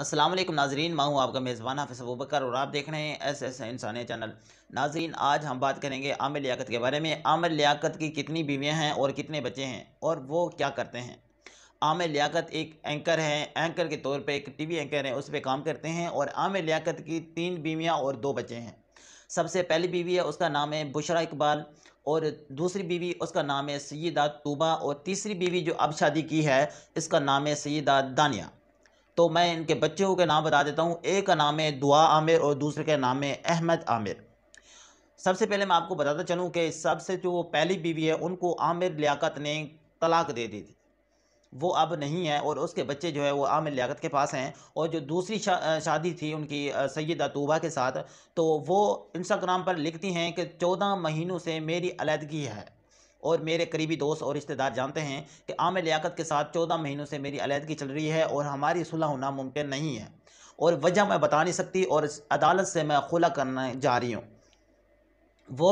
असलम नाजरीन माँ हूँ आपका मेज़बान हाफिस अबूबकर और आप देख रहे हैं एस एस इंसानिया चैनल नाजरीन आज हम बात करेंगे आमिर लियाकत के बारे में आमिर लियाकत की कितनी बीवियाँ हैं और कितने बच्चे हैं और वो क्या करते हैं आमिर लियाकत एक एंकर हैं एंकर के तौर पे एक टीवी एंकर हैं उस पर काम करते हैं और आमिर लियाकत की तीन बीवियाँ और दो बच्चे हैं सबसे पहली बीवी है उसका नाम है बुशरा इकबाल और दूसरी बीवी उसका नाम है सईदा तूबा और तीसरी बीवी जो अब शादी की है इसका नाम है सईदा दानिया तो मैं इनके बच्चों के नाम बता देता हूँ एक का नाम है दुआ आमिर और दूसरे का नाम है अहमद आमिर सबसे पहले मैं आपको बताता चलूँ कि सबसे जो पहली बीवी है उनको आमिर लियाकत ने तलाक दे दी थी वो अब नहीं है और उसके बच्चे जो है वो आमिर लियाकत के पास हैं और जो दूसरी शा, शादी थी उनकी सैदा तूबा के साथ तो वो इंस्टाग्राम पर लिखती हैं कि चौदह महीनों से मेरी अलीदगी है और मेरे करीबी दोस्त और रिश्तेदार जानते हैं कि आमिर लियाकत के साथ चौदह महीनों से मेरी अलीहदगी चल रही है और हमारी सुलह होना मुमकिन नहीं है और वजह मैं बता नहीं सकती और अदालत से मैं खुला करने जा रही हूँ वो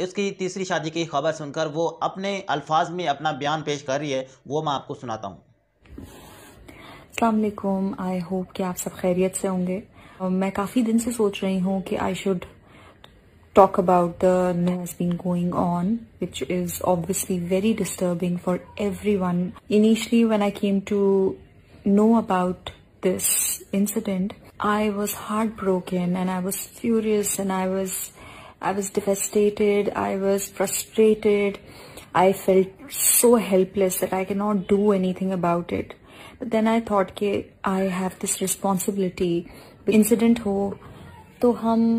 इसकी तीसरी शादी की खबर सुनकर वो अपने अल्फाज में अपना बयान पेश कर रही है वो मैं आपको सुनाता हूँ अलकुम आई होप कि आप सब खैरियत से होंगे मैं काफ़ी दिन से सोच रही हूँ कि I should talk about the has been going on which is obviously very disturbing for everyone initially when i came to know about this incident i was heartbroken and i was furious and i was i was devastated i was frustrated i felt so helpless that i cannot do anything about it but then i thought okay, i have this responsibility incident ho, to hum.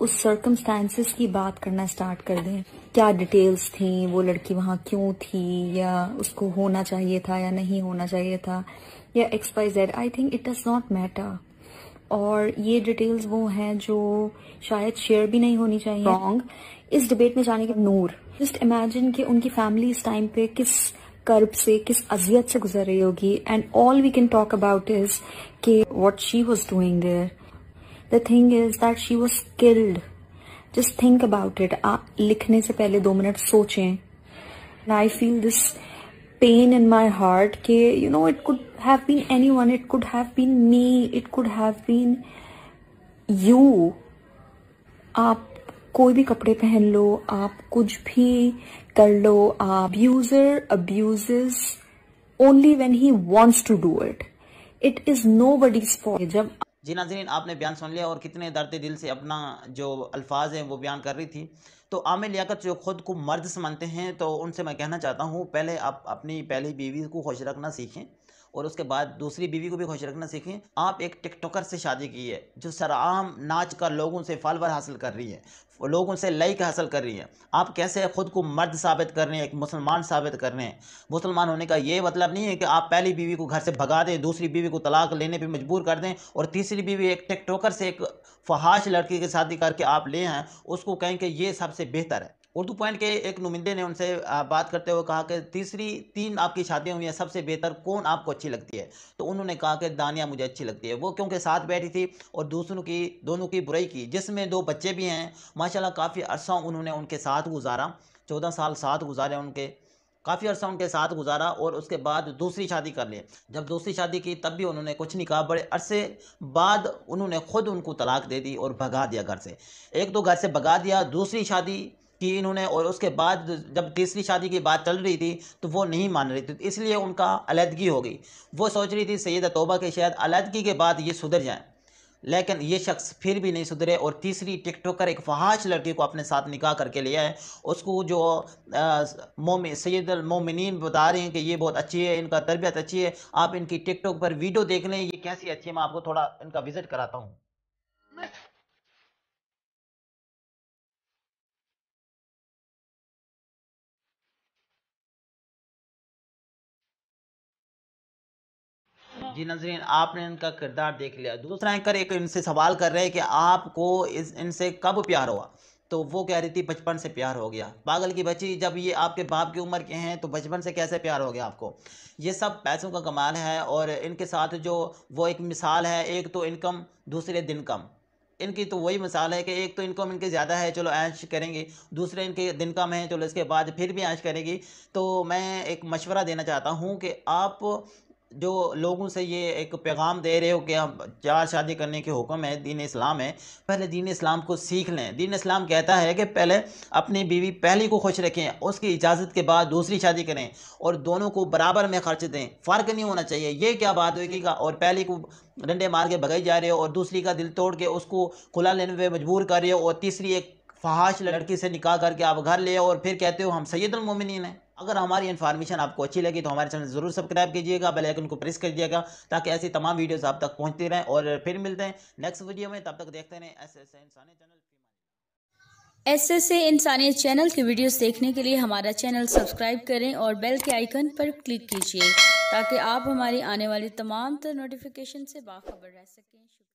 उस circumstances की बात करना start कर दें क्या details थी वो लड़की वहाँ क्यों थी या उसको होना चाहिए था या नहीं होना चाहिए था या X Y Z I think it does not matter और ये डिटेल्स वो हैं जो शायद शेयर भी नहीं होनी चाहिए रॉन्ग इस डिबेट में जाने के नूर जस्ट इमेजिन कि उनकी फैमिली इस टाइम पे किस कर्ब से किस अजियत से गुजर रही होगी and all we can talk about is के what she was doing there The thing is that she was killed. Just think about it. आप लिखने से पहले दो मिनट सोचें. I feel this pain in my heart. के you know it could have been anyone. It could have been me. It could have been you. आप कोई भी कपड़े पहन लो. आप कुछ भी कर लो. Abuser abuses only when he wants to do it. It is nobody's fault. जी नाजरीन आपने बयान सुन लिया और कितने दर्द दिल से अपना जो अल्फाज हैं वो बयान कर रही थी तो आमिर लियाकत जो ख़ुद को मर्द समझते हैं तो उनसे मैं कहना चाहता हूँ पहले आप अपनी पहली बीवी को खुश रखना सीखें और उसके बाद दूसरी बीवी को भी खुश रखना सीखें आप एक टिकटॉकर से शादी की है जो सराम नाच कर लोगों से फॉलोअर हासिल कर रही है लोगों से लाइक हासिल कर रही है आप कैसे ख़ुद को मर्द साबित कर रहे हैं एक मुसलमान साबित कर रहे हैं मुसलमान होने का ये मतलब नहीं है कि आप पहली बीवी को घर से भगा दें दूसरी बीवी को तलाक लेने पर मजबूर कर दें और तीसरी बीवी एक टिकटॉकर से एक फहाश लड़की की शादी करके आप ले हैं उसको कहें कि ये सबसे बेहतर है उर्दू पॉइंट के एक नुमिंदे ने उनसे बात करते हुए कहा कि तीसरी तीन आपकी शादियाँ हुई हैं सबसे बेहतर कौन आपको अच्छी लगती है तो उन्होंने कहा कि दानिया मुझे अच्छी लगती है वो क्योंकि साथ बैठी थी और दूसरों की दोनों की बुराई की जिसमें दो बच्चे भी हैं माशाल्लाह काफ़ी अरसा उन्होंने उनके साथ गुजारा चौदह साल साथ गुजारे उनके काफ़ी अर्सा उनके साथ गुजारा और उसके बाद दूसरी शादी कर ली जब दूसरी शादी की तब भी उन्होंने कुछ नहीं कहा बड़े अरसे बाद उन्होंने खुद उनको तलाक दे दी और भगा दिया घर से एक दो घर से भगा दिया दूसरी शादी कि इन्होंने और उसके बाद जब तीसरी शादी की बात चल रही थी तो वो नहीं मान रही थी तो इसलिए उनका अलहदगी हो गई वो सोच रही थी सैद तोबा के शायद अलहदगी के बाद ये सुधर जाएँ लेकिन ये शख्स फिर भी नहीं सुधरे और तीसरी टिकटोकर एक फहाश लड़की को अपने साथ निकाह करके लिया है उसको जो मोमिन बता रहे हैं कि ये बहुत अच्छी है इनका तरबियत अच्छी है आप इनकी टिकटॉक पर वीडियो देख लें ये कैसी अच्छी है मैं आपको थोड़ा इनका विज़िट कराता हूँ जी नजरीन आपने इनका किरदार देख लिया दूसरा एंकर एक इनसे सवाल कर रहे हैं कि आपको इस इनसे कब प्यार हुआ तो वो कह रही थी बचपन से प्यार हो गया पागल की बच्ची जब ये आपके बाप की उम्र के हैं तो बचपन से कैसे प्यार हो गया आपको ये सब पैसों का कमाल है और इनके साथ जो वो एक मिसाल है एक तो इनकम दूसरे दिन कम इनकी तो वही मिसाल है कि एक तो इनकम इनके ज़्यादा है चलो ऐश करेंगे दूसरे इनके दिन कम है चलो इसके बाद फिर भी ऐश करेगी तो मैं एक मशवरा देना चाहता हूँ कि आप जो लोगों से ये एक पैगाम दे रहे हो कि आप चार शादी करने के हुक्म है दीन इस्लाम है पहले दीन इस्लाम को सीख लें दीन इस्लाम कहता है कि पहले अपनी बीवी पहली को खुश रखें उसकी इजाज़त के बाद दूसरी शादी करें और दोनों को बराबर में खर्च दें फ़र्क नहीं होना चाहिए ये क्या बात होगी का और पहली को डंडे मार के भगाई जा रहे हो और दूसरी का दिल तोड़ के उसको खुला लेने पर मजबूर कर रहे हो और तीसरी एक फहाश लड़की से निकाह करके आप घर ले और फिर कहते हो हम सैदुलमिन हैं अगर हमारी इन्फॉर्मेशन आपको अच्छी लगी तो हमारे चैनल ज़रूर सब्सक्राइब कीजिएगा बेल आइकन को प्रेस कर दीजिएगा ताकि ऐसी तमाम वीडियोस आप तक पहुंचती रहें और फिर मिलते हैं नेक्स्ट वीडियो में तब तक देखते रहें एस एस इंसानी चैनल एस एस इंसानियत चैनल की वीडियोस देखने के लिए हमारा चैनल सब्सक्राइब करें और बेल के आइकन पर क्लिक कीजिए ताकि आप हमारी आने वाली तमाम तर नोटिफिकेशन से बाखबर रह सकें